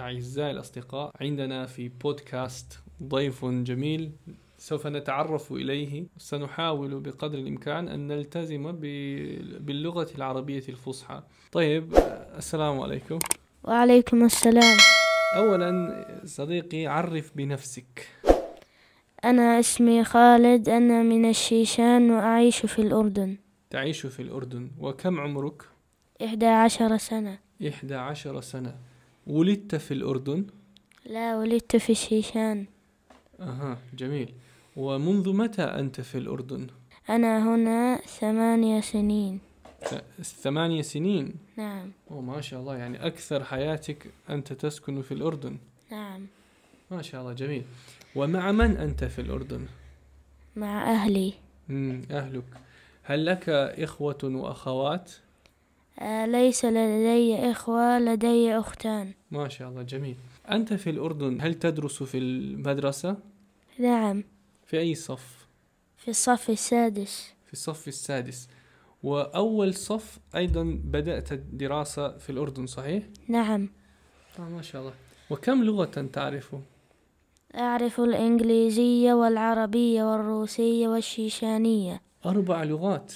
أعزائي الأصدقاء عندنا في بودكاست ضيف جميل سوف نتعرف إليه سنحاول بقدر الإمكان أن نلتزم باللغة العربية الفصحى طيب السلام عليكم وعليكم السلام أولا صديقي عرف بنفسك أنا اسمي خالد أنا من الشيشان وأعيش في الأردن تعيش في الأردن وكم عمرك؟ إحدى عشر سنة إحدى عشر سنة ولدت في الأردن؟ لا ولدت في الشيشان أها جميل ومنذ متى أنت في الأردن؟ أنا هنا ثمانية سنين ثمانية سنين؟ نعم وما شاء الله يعني أكثر حياتك أنت تسكن في الأردن نعم ما شاء الله جميل ومع من أنت في الأردن؟ مع أهلي أهلك هل لك إخوة وأخوات؟ آه، ليس لدي إخوة لدي أختان ما شاء الله جميل أنت في الأردن هل تدرس في المدرسة؟ نعم في أي صف؟ في الصف السادس في الصف السادس وأول صف أيضا بدأت الدراسة في الأردن صحيح؟ نعم آه ما شاء الله وكم لغة تعرف؟ أعرف الإنجليزية والعربية والروسية والشيشانية أربع لغات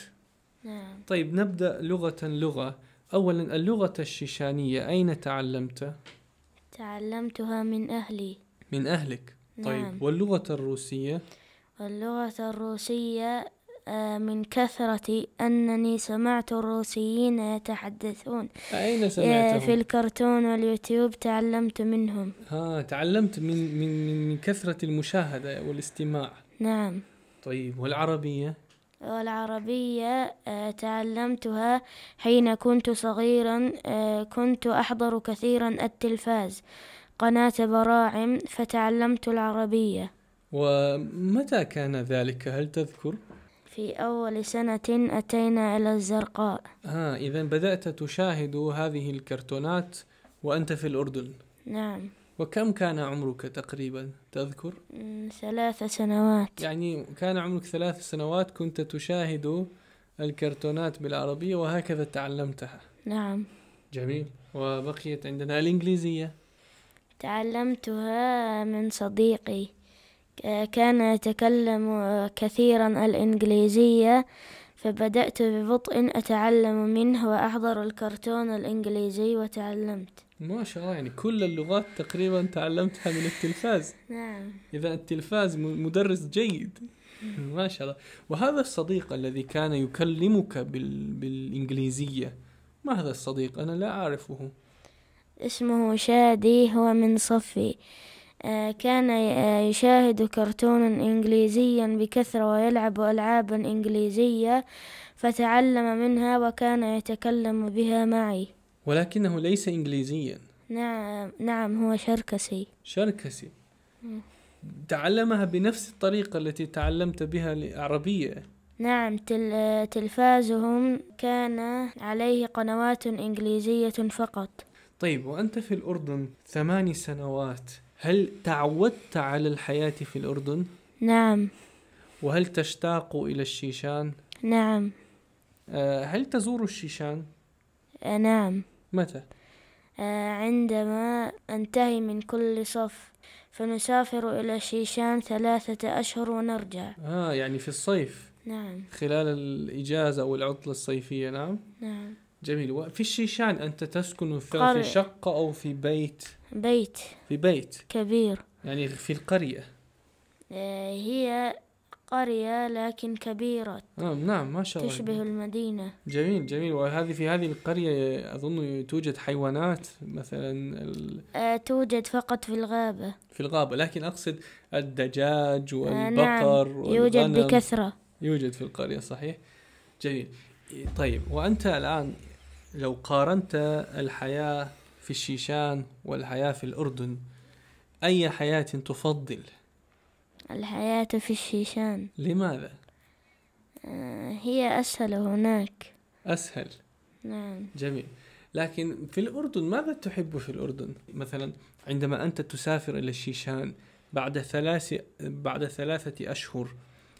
نعم طيب نبدأ لغة لغة أولا اللغة الشيشانية أين تعلمتها؟ تعلمتها من أهلي من أهلك طيب نعم. واللغة الروسية؟ اللغة الروسية آه، من كثرة أنني سمعت الروسيين يتحدثون أين آه، سمعتهم؟ في الكرتون واليوتيوب تعلمت منهم ها تعلمت من, من, من كثرة المشاهدة والاستماع نعم طيب والعربية؟ والعربية آه، تعلمتها حين كنت صغيرا آه، كنت أحضر كثيرا التلفاز قناة براعم فتعلمت العربية ومتى كان ذلك هل تذكر؟ في أول سنة أتينا إلى الزرقاء آه إذا بدأت تشاهد هذه الكرتونات وأنت في الأردن نعم وكم كان عمرك تقريبا تذكر؟ ثلاث سنوات يعني كان عمرك ثلاث سنوات كنت تشاهد الكرتونات بالعربية وهكذا تعلمتها نعم جميل وبقيت عندنا الإنجليزية تعلمتها من صديقي كان يتكلم كثيرا الإنجليزية فبدأت ببطء أتعلم منه وأحضر الكرتون الإنجليزي وتعلمت ما شاء الله يعني كل اللغات تقريبا تعلمتها من التلفاز نعم إذا التلفاز مدرس جيد ما شاء الله وهذا الصديق الذي كان يكلمك بال... بالإنجليزية ما هذا الصديق أنا لا أعرفه اسمه شادي هو من صفي آه، كان آه، يشاهد كرتونا إنجليزيا بكثرة ويلعب ألعابا إنجليزية فتعلم منها وكان يتكلم بها معي ولكنه ليس إنجليزيا نعم نعم هو شركسي شركسي تعلمها بنفس الطريقة التي تعلمت بها العربية نعم تلفازهم كان عليه قنوات إنجليزية فقط طيب وأنت في الأردن ثماني سنوات هل تعودت على الحياة في الأردن؟ نعم وهل تشتاق إلى الشيشان؟ نعم آه، هل تزور الشيشان؟ آه، نعم متى؟ آه، عندما أنتهي من كل صف فنسافر إلى شيشان ثلاثة أشهر ونرجع آه يعني في الصيف نعم خلال الإجازة أو العطلة الصيفية نعم نعم جميل وفي الشيشان أنت تسكن في, في شقة أو في بيت بيت في بيت كبير يعني في القرية آه، هي قرية لكن كبيرة نعم نعم ما شاء الله تشبه المدينة جميل جميل وهذه في هذه القرية أظن توجد حيوانات مثلا ال... آه توجد فقط في الغابة في الغابة لكن أقصد الدجاج والبقر آه نعم يوجد بكثرة يوجد في القرية صحيح جميل طيب وأنت الآن لو قارنت الحياة في الشيشان والحياة في الأردن أي حياة تفضل؟ الحياة في الشيشان لماذا؟ آه، هي أسهل هناك أسهل نعم جميل لكن في الأردن ماذا تحب في الأردن؟ مثلا عندما أنت تسافر إلى الشيشان بعد ثلاث بعد ثلاثة أشهر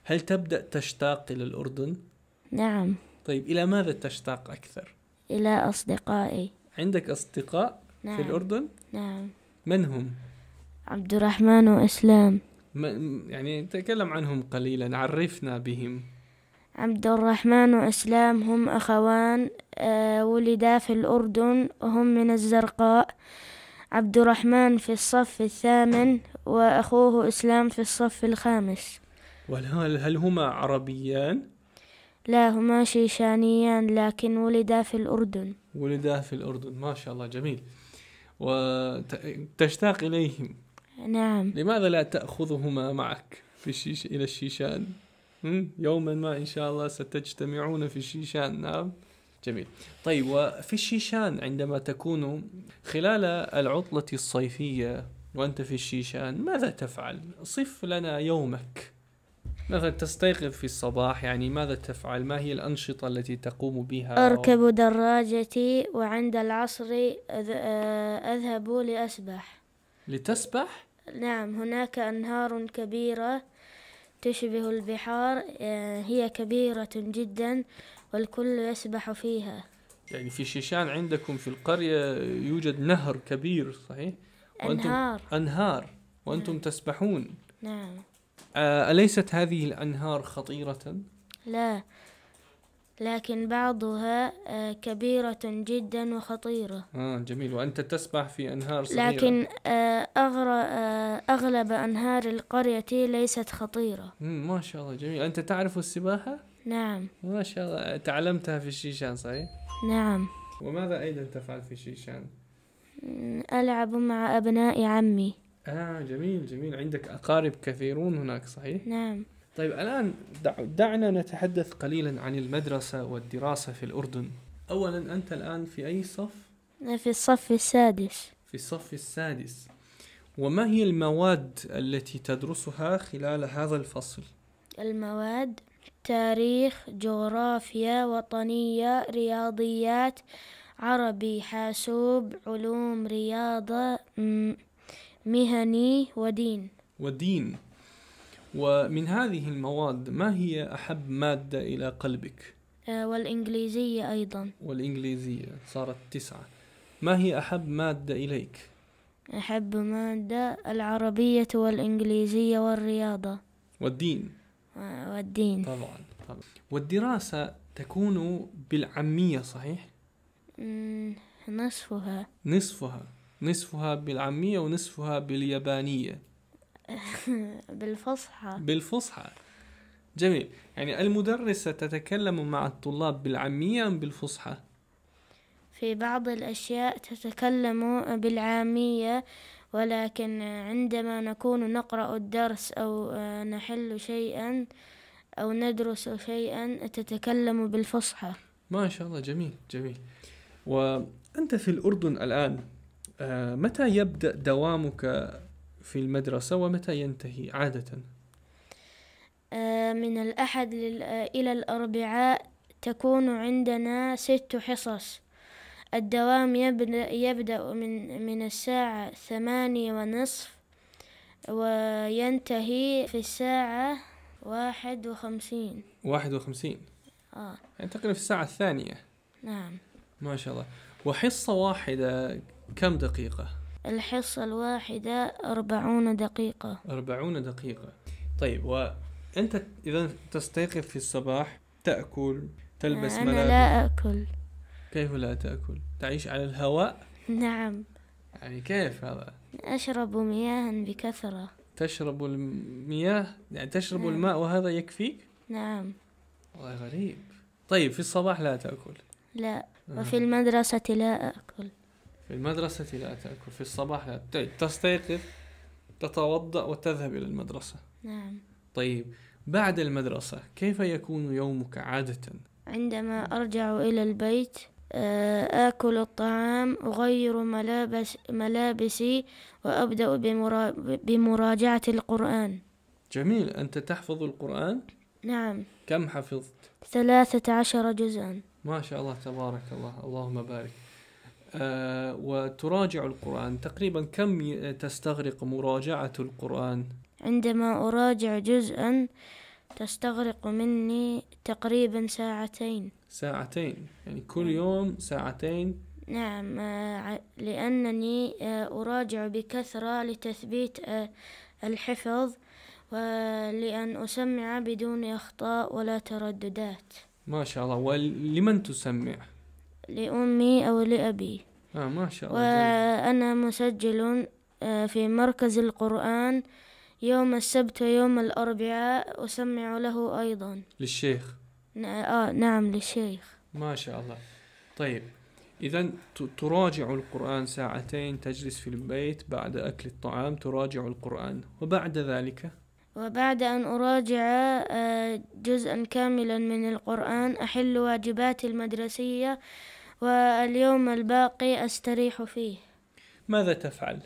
هل تبدأ تشتاق إلى الأردن؟ نعم طيب إلى ماذا تشتاق أكثر؟ إلى أصدقائي عندك أصدقاء نعم. في الأردن؟ نعم من هم؟ عبد الرحمن وإسلام يعني تكلم عنهم قليلا عرفنا بهم عبد الرحمن وإسلام هم أخوان آه، ولدا في الأردن وهم من الزرقاء عبد الرحمن في الصف الثامن وأخوه إسلام في الصف الخامس وهل هل هما عربيان؟ لا هما شيشانيان لكن ولدا في الأردن ولدا في الأردن ما شاء الله جميل وتشتاق إليهم نعم لماذا لا تأخذهما معك في الشيش إلى الشيشان يوما ما إن شاء الله ستجتمعون في الشيشان نعم جميل طيب وفي الشيشان عندما تكون خلال العطلة الصيفية وأنت في الشيشان ماذا تفعل؟ صف لنا يومك مثلا تستيقظ في الصباح يعني ماذا تفعل؟ ما هي الأنشطة التي تقوم بها؟ أركب دراجتي وعند العصر آه، أذهب لأسبح لتسبح؟ نعم هناك أنهار كبيرة تشبه البحار آه، هي كبيرة جدا والكل يسبح فيها يعني في شيشان عندكم في القرية يوجد نهر كبير صحيح؟ وأنتم أنهار أنهار وأنتم نعم. تسبحون نعم آه، أليست هذه الأنهار خطيرة؟ لا لكن بعضها آه، كبيرة جدا وخطيرة آه جميل وأنت تسبح في أنهار صغيرة لكن آه، آه، أغلب أنهار القرية ليست خطيرة ما شاء الله جميل أنت تعرف السباحة؟ نعم ما شاء الله تعلمتها في الشيشان صحيح؟ نعم وماذا أيضا تفعل في الشيشان؟ ألعب مع أبناء عمي آه جميل جميل عندك أقارب كثيرون هناك صحيح؟ نعم طيب الآن دعنا نتحدث قليلا عن المدرسة والدراسة في الأردن أولا أنت الآن في أي صف؟ في الصف السادس في الصف السادس وما هي المواد التي تدرسها خلال هذا الفصل؟ المواد تاريخ جغرافيا وطنية رياضيات عربي حاسوب علوم رياضة مهني ودين ودين ومن هذه المواد ما هي أحب مادة إلى قلبك؟ آه، والإنجليزية أيضا والإنجليزية صارت تسعة ما هي أحب مادة إليك؟ أحب مادة العربية والإنجليزية والرياضة والدين آه، والدين طبعا طبعا والدراسة تكون بالعامية صحيح؟ نصفها نصفها نصفها بالعامية ونصفها باليابانية بالفصحى بالفصحى جميل يعني المدرسة تتكلم مع الطلاب بالعامية أم بالفصحى؟ في بعض الأشياء تتكلم بالعامية ولكن عندما نكون نقرأ الدرس أو نحل شيئا أو ندرس شيئا تتكلم بالفصحى ما شاء الله جميل جميل وأنت في الأردن الآن آه، متى يبدأ دوامك في المدرسة ومتى ينتهي عادة؟ آه، من الأحد إلى الأربعاء تكون عندنا ست حصص الدوام يبدأ, يبدأ من, من الساعة ثمانية ونصف وينتهي في الساعة واحد وخمسين واحد وخمسين آه يعني تقريبا في الساعة الثانية نعم ما شاء الله وحصة واحدة كم دقيقة؟ الحصة الواحدة أربعون دقيقة أربعون دقيقة طيب وأنت إذا تستيقظ في الصباح تأكل تلبس أنا ملابس لا أكل كيف لا تأكل؟ تعيش على الهواء؟ نعم يعني كيف هذا؟ أشرب مياها بكثرة تشرب المياه يعني تشرب نعم. الماء وهذا يكفيك؟ نعم والله غريب طيب في الصباح لا تأكل لا وفي نعم. المدرسة لا أكل في المدرسة لا تأكل في الصباح لا تستيقظ تتوضأ وتذهب إلى المدرسة نعم طيب بعد المدرسة كيف يكون يومك عادة؟ عندما أرجع إلى البيت آه، آكل الطعام أغير ملابس ملابسي وأبدأ بمراجعة القرآن جميل أنت تحفظ القرآن؟ نعم كم حفظت؟ ثلاثة عشر جزءا ما شاء الله تبارك الله اللهم بارك آه، وتراجع القرآن تقريبا كم تستغرق مراجعة القرآن؟ عندما أراجع جزءا تستغرق مني تقريبا ساعتين ساعتين يعني كل نعم. يوم ساعتين نعم آه، لأنني آه، أراجع بكثرة لتثبيت الحفظ ولأن أسمع بدون أخطاء ولا ترددات ما شاء الله ولمن تسمع؟ لأمي أو لأبي آه ما شاء الله وأنا مسجل آه، في مركز القرآن يوم السبت ويوم الأربعاء أسمع له أيضا للشيخ آه نعم للشيخ ما شاء الله طيب إذا تراجع القرآن ساعتين تجلس في البيت بعد أكل الطعام تراجع القرآن وبعد ذلك وبعد أن أراجع آه، جزءا كاملا من القرآن أحل واجباتي المدرسية واليوم الباقي أستريح فيه ماذا تفعل؟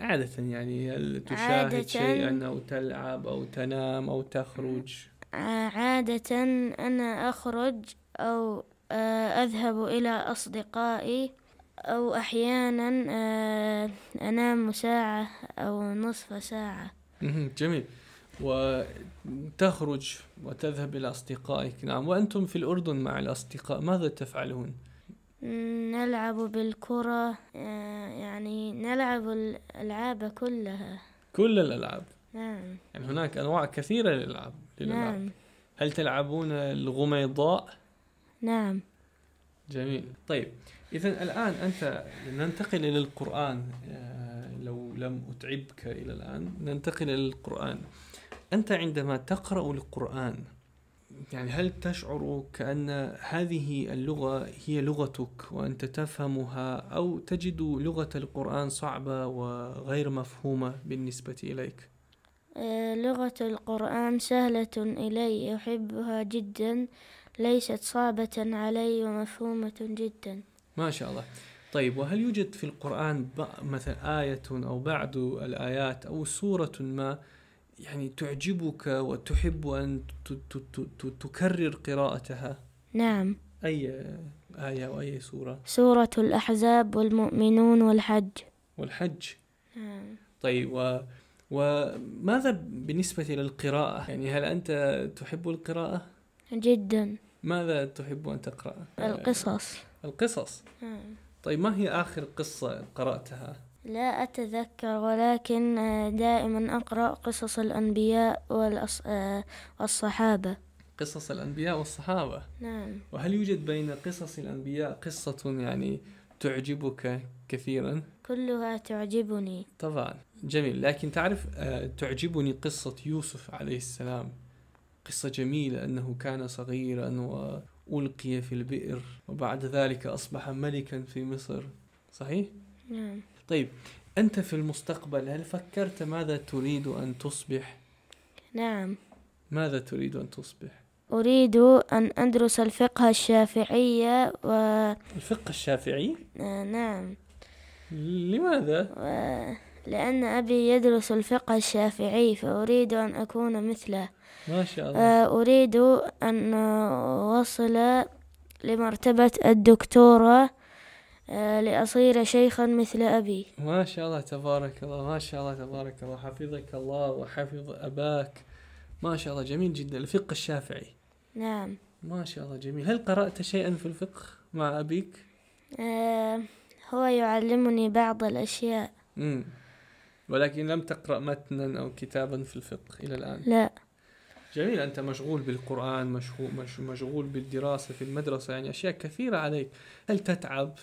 عادة يعني هل تشاهد شيئا أو تلعب أو تنام أو تخرج؟ آه، عادة أنا أخرج أو آه، أذهب إلى أصدقائي أو أحيانا أنام ساعة أو نصف ساعة جميل وتخرج وتذهب إلى أصدقائك نعم وأنتم في الأردن مع الأصدقاء ماذا تفعلون؟ نلعب بالكرة آه، يعني نلعب الألعاب كلها كل الألعاب نعم يعني هناك أنواع كثيرة للألعاب نعم هل تلعبون الغميضاء؟ نعم جميل طيب إذا الآن أنت ننتقل إلى القرآن آه، لو لم أتعبك إلى الآن ننتقل إلى القرآن أنت عندما تقرأ القرآن يعني هل تشعر كأن هذه اللغة هي لغتك وأنت تفهمها أو تجد لغة القرآن صعبة وغير مفهومة بالنسبة إليك؟ آه، لغة القرآن سهلة إلي أحبها جدا ليست صعبة علي ومفهومة جدا ما شاء الله طيب وهل يوجد في القرآن مثلا آية أو بعض الآيات أو سورة ما يعني تعجبك وتحب أن تكرر قراءتها نعم أي آية وأي سورة سورة الأحزاب والمؤمنون والحج والحج نعم طيب و وماذا بالنسبة للقراءة؟ يعني هل أنت تحب القراءة؟ جدا ماذا تحب أن تقرأ؟ القصص القصص؟ نعم طيب ما هي آخر قصة قرأتها؟ لا أتذكر ولكن آه، دائما أقرأ قصص الأنبياء آه، والصحابة قصص الأنبياء والصحابة نعم وهل يوجد بين قصص الأنبياء قصة يعني تعجبك كثيرا؟ كلها تعجبني طبعا جميل لكن تعرف آه، تعجبني قصة يوسف عليه السلام قصة جميلة أنه كان صغيرا وألقي في البئر وبعد ذلك أصبح ملكا في مصر صحيح؟ نعم طيب أنت في المستقبل هل فكرت ماذا تريد أن تصبح؟ نعم ماذا تريد أن تصبح؟ أريد أن أدرس الفقه الشافعية و الفقه الشافعي؟ آه نعم لماذا؟ و... لأن أبي يدرس الفقه الشافعي فأريد أن أكون مثله ما شاء الله آه، أريد أن أوصل لمرتبة الدكتورة آه، لأصير شيخا مثل أبي ما شاء الله تبارك الله ما شاء الله تبارك الله حفظك الله وحفظ أباك ما شاء الله جميل جدا الفقه الشافعي نعم ما شاء الله جميل هل قرأت شيئا في الفقه مع أبيك؟ آه هو يعلمني بعض الأشياء مم. ولكن لم تقرأ متنا أو كتابا في الفقه إلى الآن لا جميل أنت مشغول بالقرآن مشغول, مشغول بالدراسة في المدرسة يعني أشياء كثيرة عليك هل تتعب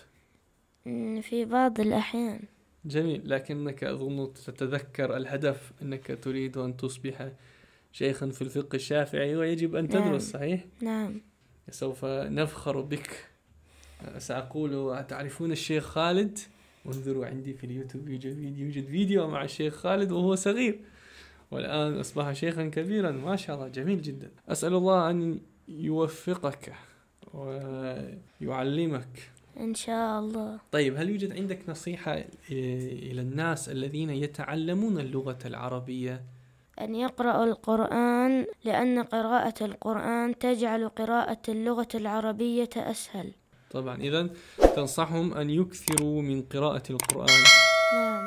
في بعض الأحيان جميل لكنك أظن تتذكر الهدف أنك تريد أن تصبح شيخا في الفقه الشافعي ويجب أن تدرس نعم. صحيح؟ نعم سوف نفخر بك سأقول تعرفون الشيخ خالد انظروا عندي في اليوتيوب يوجد يوجد فيديو مع الشيخ خالد وهو صغير والآن أصبح شيخا كبيرا ما شاء الله جميل جدا أسأل الله أن يوفقك ويعلمك إن شاء الله طيب هل يوجد عندك نصيحة آه، إلى الناس الذين يتعلمون اللغة العربية؟ أن يقرأوا القرآن لأن قراءة القرآن تجعل قراءة اللغة العربية أسهل طبعا إذا تنصحهم أن يكثروا من قراءة القرآن نعم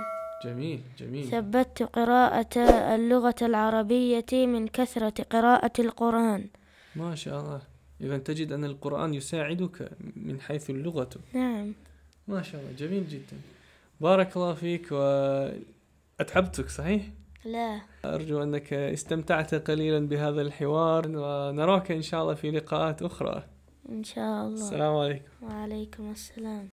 جميل جميل ثبتت قراءة اللغة العربية من كثرة قراءة القرآن ما شاء الله إذا تجد أن القرآن يساعدك من حيث اللغة نعم ما شاء الله جميل جدا بارك الله فيك وأتعبتك صحيح؟ لا أرجو أنك استمتعت قليلا بهذا الحوار ونراك إن شاء الله في لقاءات أخرى إن شاء الله السلام عليكم وعليكم السلام